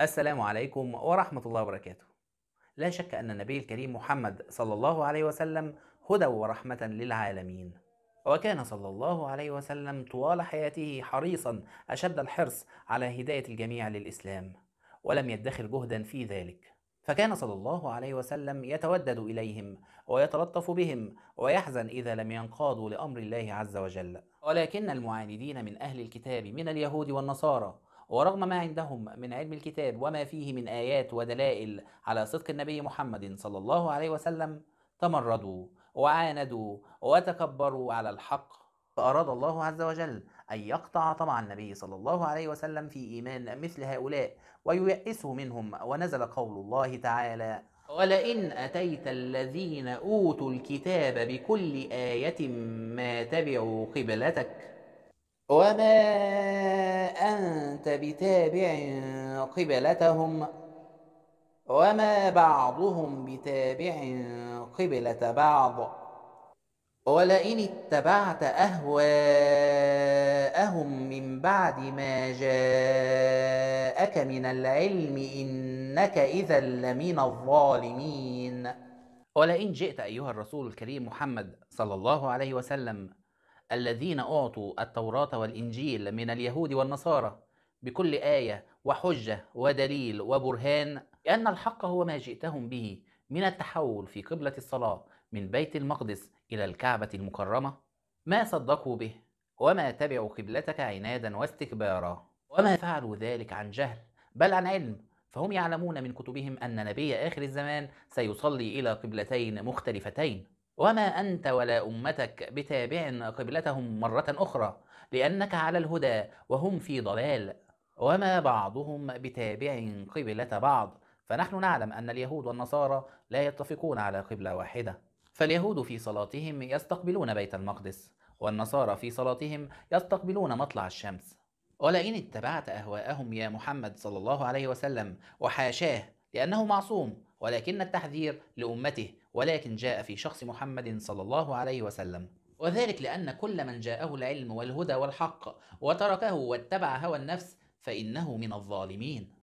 السلام عليكم ورحمة الله وبركاته. لا شك أن النبي الكريم محمد صلى الله عليه وسلم هدى ورحمة للعالمين. وكان صلى الله عليه وسلم طوال حياته حريصا أشد الحرص على هداية الجميع للإسلام، ولم يدخر جهدا في ذلك. فكان صلى الله عليه وسلم يتودد إليهم ويتلطف بهم ويحزن إذا لم ينقادوا لأمر الله عز وجل. ولكن المعاندين من أهل الكتاب من اليهود والنصارى ورغم ما عندهم من علم الكتاب وما فيه من آيات ودلائل على صدق النبي محمد صلى الله عليه وسلم تمردوا وعاندوا وتكبروا على الحق فأراد الله عز وجل أن يقطع طمع النبي صلى الله عليه وسلم في إيمان مثل هؤلاء وييأسوا منهم ونزل قول الله تعالى ولئن أتيت الذين أوتوا الكتاب بكل آية ما تبعوا قبلتك وما أنت بتابع قبلتهم وما بعضهم بتابع قبلة بعض ولئن اتبعت أهواءهم من بعد ما جاءك من العلم إنك إذا لمن الظالمين ولئن جئت أيها الرسول الكريم محمد صلى الله عليه وسلم الذين أعطوا التوراة والإنجيل من اليهود والنصارى بكل آية وحجة ودليل وبرهان لأن الحق هو ما جئتهم به من التحول في قبلة الصلاة من بيت المقدس إلى الكعبة المكرمة ما صدقوا به وما تبعوا قبلتك عنادا واستكبارا وما فعلوا ذلك عن جهل بل عن علم فهم يعلمون من كتبهم أن نبي آخر الزمان سيصلي إلى قبلتين مختلفتين وما أنت ولا أمتك بتابع قبلتهم مرة أخرى لأنك على الهدى وهم في ضلال وما بعضهم بتابع قبلة بعض فنحن نعلم أن اليهود والنصارى لا يتفقون على قبلة واحدة فاليهود في صلاتهم يستقبلون بيت المقدس والنصارى في صلاتهم يستقبلون مطلع الشمس ولئن اتبعت أهواءهم يا محمد صلى الله عليه وسلم وحاشاه لأنه معصوم ولكن التحذير لأمته ولكن جاء في شخص محمد صلى الله عليه وسلم وذلك لأن كل من جاءه العلم والهدى والحق وتركه واتبع هوى النفس فإنه من الظالمين